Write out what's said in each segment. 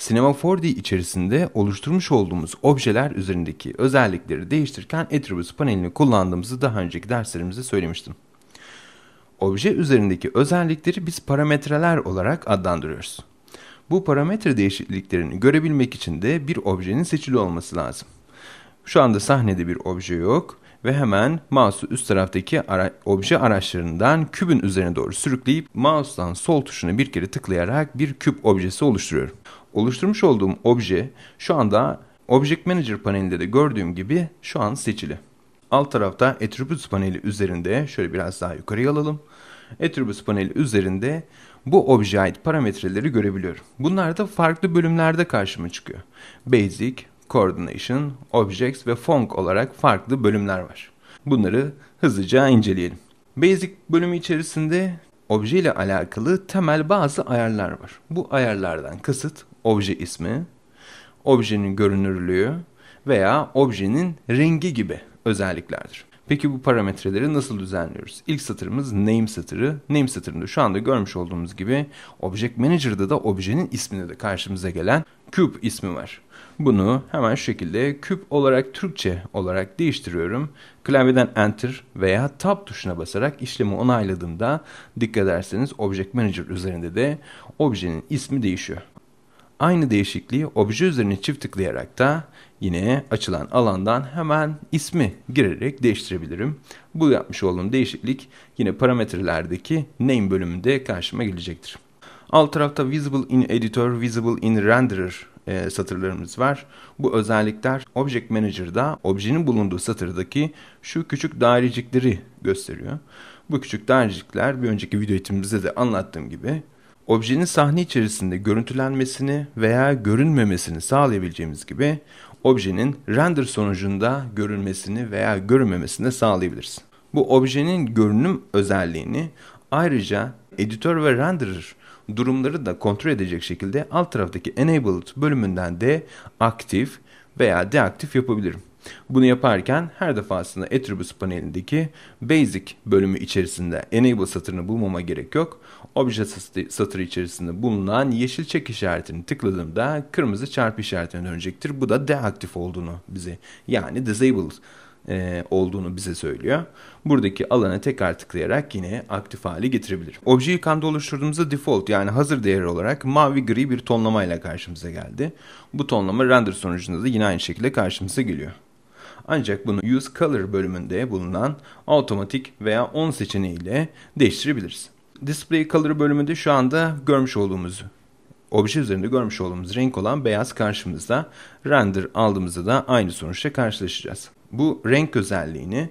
Sinema 4D içerisinde oluşturmuş olduğumuz objeler üzerindeki özellikleri değiştirirken Attributes panelini kullandığımızı daha önceki derslerimizde söylemiştim. Obje üzerindeki özellikleri biz parametreler olarak adlandırıyoruz. Bu parametre değişikliklerini görebilmek için de bir objenin seçili olması lazım. Şu anda sahnede bir obje yok ve hemen mouse'u üst taraftaki ara obje araçlarından kübün üzerine doğru sürükleyip mouse'dan sol tuşuna bir kere tıklayarak bir küp objesi oluşturuyorum. Oluşturmuş olduğum obje şu anda Object Manager panelinde de gördüğüm gibi şu an seçili. Alt tarafta Attributes paneli üzerinde şöyle biraz daha yukarı alalım. Attributes paneli üzerinde bu objeye ait parametreleri görebiliyorum. Bunlar da farklı bölümlerde karşıma çıkıyor. Basic, Coordination, Objects ve Func olarak farklı bölümler var. Bunları hızlıca inceleyelim. Basic bölümü içerisinde obje ile alakalı temel bazı ayarlar var. Bu ayarlardan kasıt obje ismi, objenin görünürlüğü veya objenin rengi gibi özelliklerdir. Peki bu parametreleri nasıl düzenliyoruz? İlk satırımız name satırı. Name satırında şu anda görmüş olduğumuz gibi Object Manager'da da objenin isminde de karşımıza gelen cube ismi var. Bunu hemen şu şekilde küp olarak Türkçe olarak değiştiriyorum. Klavyeden Enter veya Tab tuşuna basarak işlemi onayladığımda dikkat ederseniz Object Manager üzerinde de objenin ismi değişiyor. Aynı değişikliği obje üzerine çift tıklayarak da yine açılan alandan hemen ismi girerek değiştirebilirim. Bu yapmış olduğum değişiklik yine parametrelerdeki name bölümünde karşıma gelecektir. Alt tarafta Visible in Editor, Visible in Renderer e, satırlarımız var. Bu özellikler Object Manager'da objenin bulunduğu satırdaki şu küçük dairecikleri gösteriyor. Bu küçük dairecikler, bir önceki video eğitimimizde de anlattığım gibi objenin sahne içerisinde görüntülenmesini veya görünmemesini sağlayabileceğimiz gibi objenin render sonucunda görünmesini veya görünmemesini de sağlayabiliriz. Bu objenin görünüm özelliğini ayrıca editör ve renderer durumları da kontrol edecek şekilde alt taraftaki Enabled bölümünden de aktif veya deaktif yapabilirim. Bunu yaparken her defasında Attributes panelindeki Basic bölümü içerisinde Enable satırını bulmama gerek yok. Obje satırı içerisinde bulunan yeşil çek işaretini tıkladığımda kırmızı çarpı işaretine dönecektir. Bu da deaktif olduğunu bize yani Disabled e, olduğunu bize söylüyor. Buradaki alana tekrar tıklayarak yine aktif hale getirebilirim. Obje ilkanda oluşturduğumuzda default yani hazır değer olarak mavi gri bir tonlamayla karşımıza geldi. Bu tonlama render sonucunda da yine aynı şekilde karşımıza geliyor. Ancak bunu Use Color bölümünde bulunan otomatik veya On seçeneğiyle ile değiştirebiliriz. Display Color bölümünde şu anda görmüş olduğumuz obje üzerinde görmüş olduğumuz renk olan beyaz karşımızda. Render aldığımızda da aynı sonuçla karşılaşacağız. Bu renk özelliğini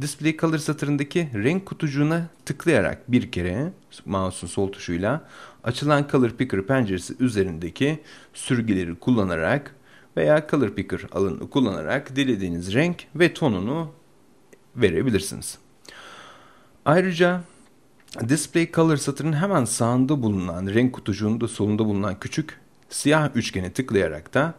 Display Color satırındaki renk kutucuğuna tıklayarak bir kere mouse'un sol tuşuyla açılan Color Picker penceresi üzerindeki sürgüleri kullanarak veya Color Picker alanını kullanarak dilediğiniz renk ve tonunu verebilirsiniz. Ayrıca Display Color satırının hemen sağında bulunan renk kutucuğunun da solunda bulunan küçük siyah üçgene tıklayarak da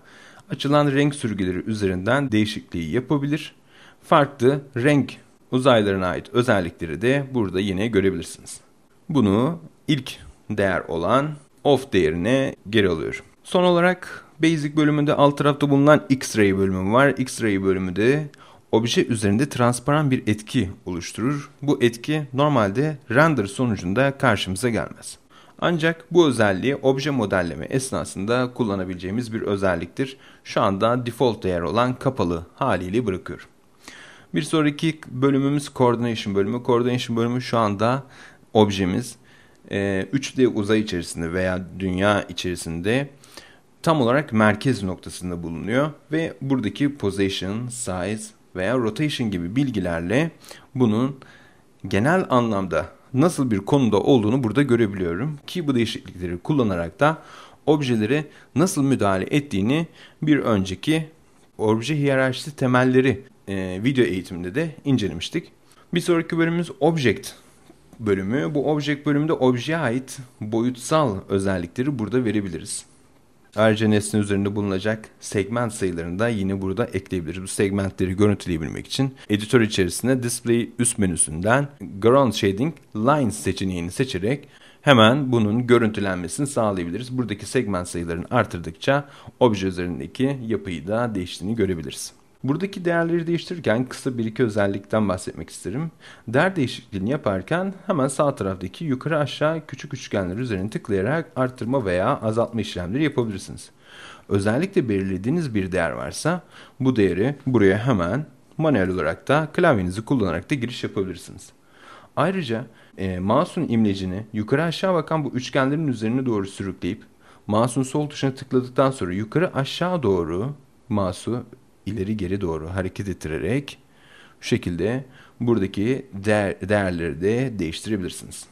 açılan renk sürgüleri üzerinden değişikliği yapabilir. Farklı renk uzaylarına ait özellikleri de burada yine görebilirsiniz. Bunu ilk değer olan off değerine geri alıyorum. Son olarak Basic bölümünde alt tarafta bulunan X-Ray bölümü var. X-Ray bölümü de obje üzerinde transparan bir etki oluşturur. Bu etki normalde render sonucunda karşımıza gelmez. Ancak bu özelliği obje modelleme esnasında kullanabileceğimiz bir özelliktir. Şu anda default değer olan kapalı haliyle bırakıyorum. Bir sonraki bölümümüz coordination bölümü. Coordination bölümü şu anda objemiz 3D e, uzay içerisinde veya dünya içerisinde tam olarak merkez noktasında bulunuyor ve buradaki position, size veya rotation gibi bilgilerle bunun genel anlamda nasıl bir konuda olduğunu burada görebiliyorum ki bu değişiklikleri kullanarak da objeleri nasıl müdahale ettiğini bir önceki obje hiyerarşisi temelleri e, video eğitiminde de incelemiştik. Bir sonraki bölümümüz object bölümü. Bu object bölümünde objeye ait boyutsal özellikleri burada verebiliriz. Ayrıca nesnenin üzerinde bulunacak segment sayılarını da yine burada ekleyebiliriz. Bu segmentleri görüntüleyebilmek için editör içerisinde display üst menüsünden ground shading lines seçeneğini seçerek hemen bunun görüntülenmesini sağlayabiliriz. Buradaki segment sayılarını artırdıkça obje üzerindeki yapıyı da değiştiğini görebiliriz. Buradaki değerleri değiştirirken kısa bir iki özellikten bahsetmek isterim. Değer değişikliğini yaparken hemen sağ taraftaki yukarı aşağı küçük üçgenler üzerine tıklayarak arttırma veya azaltma işlemleri yapabilirsiniz. Özellikle belirlediğiniz bir değer varsa bu değeri buraya hemen manuel olarak da klavyenizi kullanarak da giriş yapabilirsiniz. Ayrıca e, mouse'un imlecini yukarı aşağı bakan bu üçgenlerin üzerine doğru sürükleyip mouse'un sol tuşuna tıkladıktan sonra yukarı aşağı doğru mouse'u ileri geri doğru hareket ettirerek şu şekilde buradaki değer, değerleri de değiştirebilirsiniz.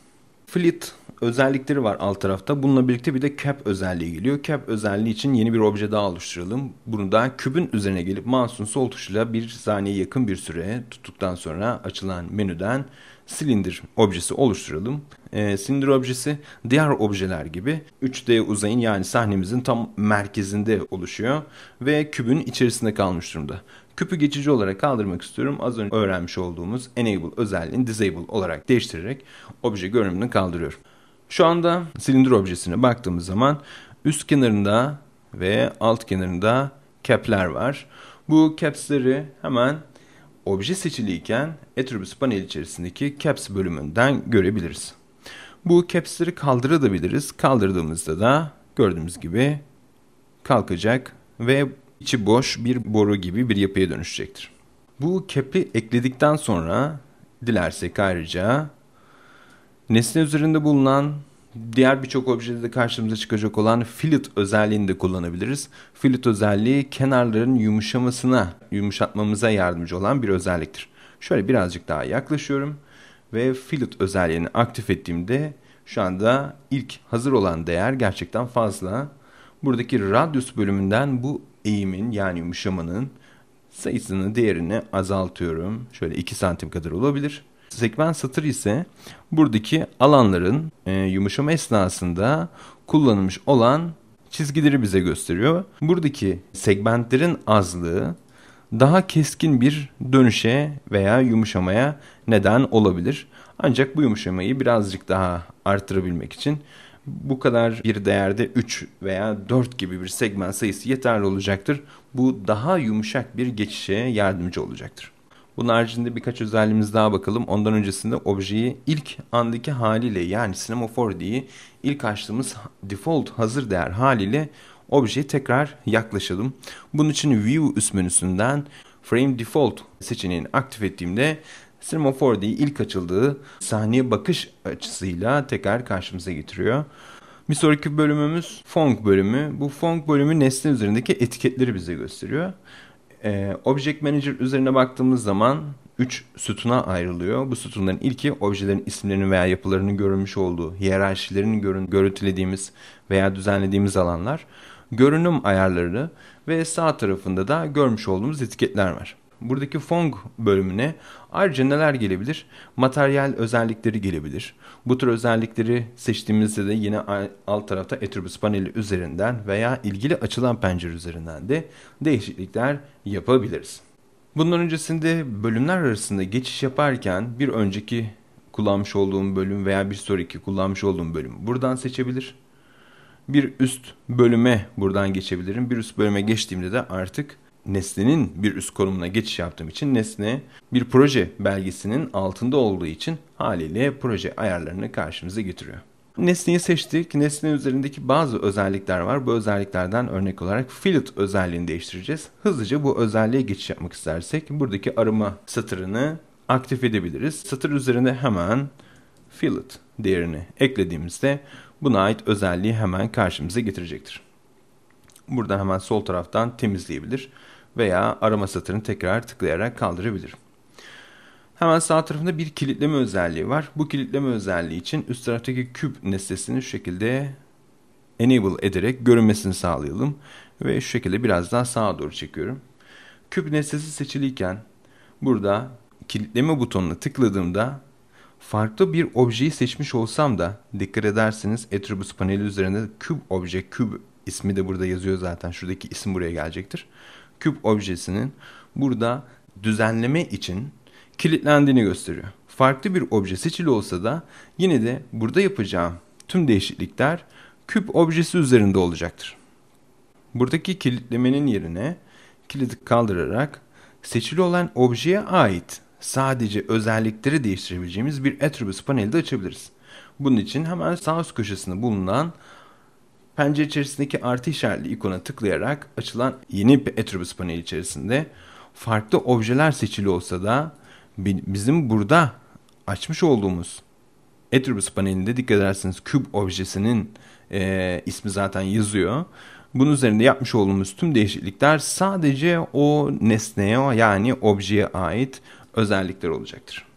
Fleet özellikleri var alt tarafta. Bununla birlikte bir de cap özelliği geliyor. Cap özelliği için yeni bir obje daha oluşturalım. Bunu da kübün üzerine gelip mouse'un sol tuşuyla bir saniye yakın bir süre tuttuktan sonra açılan menüden silindir objesi oluşturalım. E, silindir objesi diğer objeler gibi 3D uzayın yani sahnemizin tam merkezinde oluşuyor ve kübün içerisinde kalmış durumda. Küpü geçici olarak kaldırmak istiyorum. Az önce öğrenmiş olduğumuz enable özelliğini disable olarak değiştirerek obje görünümünü kaldırıyorum. Şu anda silindir objesine baktığımız zaman üst kenarında ve alt kenarında cap'ler var. Bu caps'leri hemen obje seçiliyken Attributes panel içerisindeki caps bölümünden görebiliriz. Bu caps'leri kaldırabiliriz. Kaldırdığımızda da gördüğümüz gibi kalkacak ve içi boş bir boru gibi bir yapıya dönüşecektir. Bu cap'i ekledikten sonra dilersek ayrıca Nesne üzerinde bulunan diğer birçok objede de karşımıza çıkacak olan fillet özelliğini de kullanabiliriz. Fillet özelliği kenarların yumuşamasına, yumuşatmamıza yardımcı olan bir özelliktir. Şöyle birazcık daha yaklaşıyorum ve fillet özelliğini aktif ettiğimde şu anda ilk hazır olan değer gerçekten fazla. Buradaki radyus bölümünden bu eğimin yani yumuşamanın sayısını, değerini azaltıyorum. Şöyle 2 santim kadar olabilir. Segment satır ise buradaki alanların e, yumuşama esnasında kullanılmış olan çizgileri bize gösteriyor. Buradaki segmentlerin azlığı daha keskin bir dönüşe veya yumuşamaya neden olabilir. Ancak bu yumuşamayı birazcık daha artırabilmek için bu kadar bir değerde 3 veya 4 gibi bir segment sayısı yeterli olacaktır. Bu daha yumuşak bir geçişe yardımcı olacaktır. Bunun haricinde birkaç özelliğimiz daha bakalım. Ondan öncesinde objeyi ilk andaki haliyle yani Cinema 4D'yi ilk açtığımız default hazır değer haliyle objeye tekrar yaklaşalım. Bunun için View üst menüsünden Frame Default seçeneğini aktif ettiğimde Cinema 4D ilk açıldığı sahneye bakış açısıyla tekrar karşımıza getiriyor. Bir sonraki bölümümüz Fong bölümü. Bu Fong bölümü nesne üzerindeki etiketleri bize gösteriyor. E, Object Manager üzerine baktığımız zaman 3 sütuna ayrılıyor. Bu sütunların ilki objelerin isimlerini veya yapılarını görünmüş olduğu, hiyerarşilerini görün, görüntülediğimiz veya düzenlediğimiz alanlar. Görünüm ayarları ve sağ tarafında da görmüş olduğumuz etiketler var. Buradaki Fong bölümüne ayrıca neler gelebilir? Materyal özellikleri gelebilir. Bu tür özellikleri seçtiğimizde de yine alt tarafta Etribus paneli üzerinden veya ilgili açılan pencere üzerinden de değişiklikler yapabiliriz. Bunun öncesinde bölümler arasında geçiş yaparken bir önceki kullanmış olduğum bölüm veya bir sonraki kullanmış olduğum bölüm buradan seçebilir. Bir üst bölüme buradan geçebilirim. Bir üst bölüme geçtiğimde de artık Nesne'nin bir üst konumuna geçiş yaptığım için Nesne bir proje belgesinin altında olduğu için haliyle proje ayarlarını karşımıza getiriyor. Nesneyi seçtik. Nesne üzerindeki bazı özellikler var. Bu özelliklerden örnek olarak fillet özelliğini değiştireceğiz. Hızlıca bu özelliğe geçiş yapmak istersek buradaki arama satırını aktif edebiliriz. Satır üzerinde hemen fillet değerini eklediğimizde buna ait özelliği hemen karşımıza getirecektir. Buradan hemen sol taraftan temizleyebilir veya arama satırını tekrar tıklayarak kaldırabilirim. Hemen sağ tarafında bir kilitleme özelliği var. Bu kilitleme özelliği için üst taraftaki küp nesnesini şu şekilde enable ederek görünmesini sağlayalım. Ve şu şekilde biraz daha sağa doğru çekiyorum. Küp nesnesi seçiliyken burada kilitleme butonuna tıkladığımda farklı bir objeyi seçmiş olsam da dikkat ederseniz Attributes paneli üzerinde küp obje, küp ismi de burada yazıyor zaten. Şuradaki isim buraya gelecektir küp objesinin burada düzenleme için kilitlendiğini gösteriyor. Farklı bir obje seçili olsa da yine de burada yapacağım tüm değişiklikler küp objesi üzerinde olacaktır. Buradaki kilitlemenin yerine kilidi kaldırarak seçili olan objeye ait sadece özellikleri değiştirebileceğimiz bir attributes paneli de açabiliriz. Bunun için hemen sağ üst köşesinde bulunan Pencere içerisindeki artı işaretli ikona tıklayarak açılan yeni bir Etrobüs paneli içerisinde farklı objeler seçili olsa da bizim burada açmış olduğumuz Etrobüs panelinde dikkat ederseniz küp objesinin e, ismi zaten yazıyor. Bunun üzerinde yapmış olduğumuz tüm değişiklikler sadece o nesneye yani objeye ait özellikler olacaktır.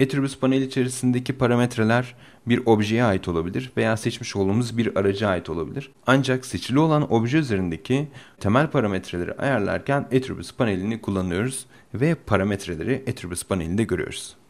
Etribus paneli içerisindeki parametreler bir objeye ait olabilir veya seçmiş olduğumuz bir araca ait olabilir. Ancak seçili olan obje üzerindeki temel parametreleri ayarlarken Etribus panelini kullanıyoruz ve parametreleri Etribus panelinde görüyoruz.